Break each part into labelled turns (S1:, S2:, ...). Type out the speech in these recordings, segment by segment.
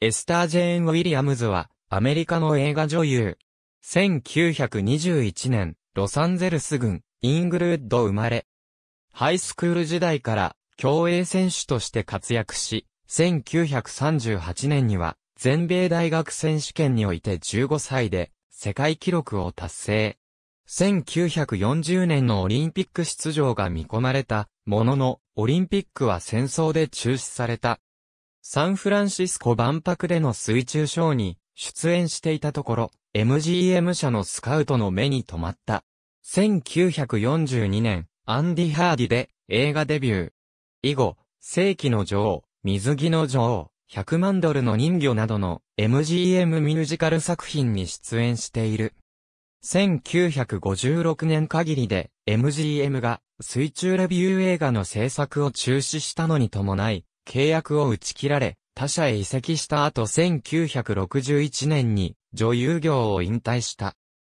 S1: エスター・ジェーン・ウィリアムズは、アメリカの映画女優。1921年、ロサンゼルス郡、イングルウッド生まれ。ハイスクール時代から、競泳選手として活躍し、1938年には、全米大学選手権において15歳で、世界記録を達成。1940年のオリンピック出場が見込まれた、ものの、オリンピックは戦争で中止された。サンフランシスコ万博での水中ショーに出演していたところ、MGM 社のスカウトの目に留まった。1942年、アンディ・ハーディで映画デビュー。以後、世紀の女王、水着の女王、100万ドルの人魚などの MGM ミュージカル作品に出演している。1956年限りで MGM が水中レビュー映画の制作を中止したのに伴い、契約を打ち切られ、他社へ移籍した後1961年に女優業を引退した。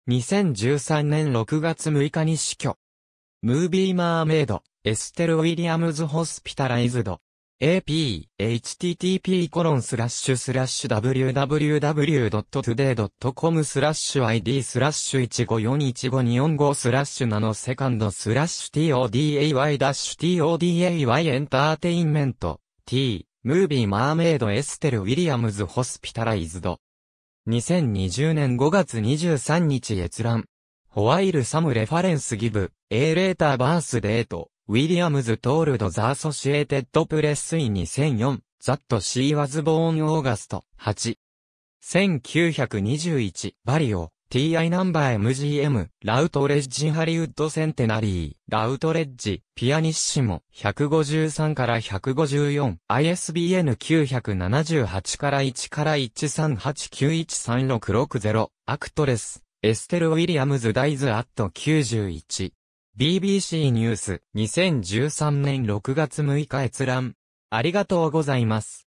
S1: 2013年6月6日に死去。ムービーマーメイド、エステル・ウィリアムズ・ホスピタライズド。AP、http コロンスラッシュスラッシュ www.today.com スラッシュ id スラッシュ1541524スラッシュナノセカンドスラッシュ today-today エンターテインメント T、ムービーマーメイドエステル・ウィリアムズ・ホスピタライズド。2020年5月23日閲覧。ホワイル・サム・レファレンス・ギブ、エーレーター・バースデート、ウィリアムズ・トールド・ザ・アソシエテッド・プレス・イン2004、ザット・シー・ワズ・ボーン・オーガスト、8。1921、バリオ、TI ナンバー MGM、ラウトレッジハリウッドセンテナリー、ラウトレッジ、ピアニッシモ、153から154、ISBN 978から1から138913660、アクトレス、エステル・ウィリアムズ・ダイズ・アット91。BBC ニュース、2013年6月6日閲覧。ありがとうございます。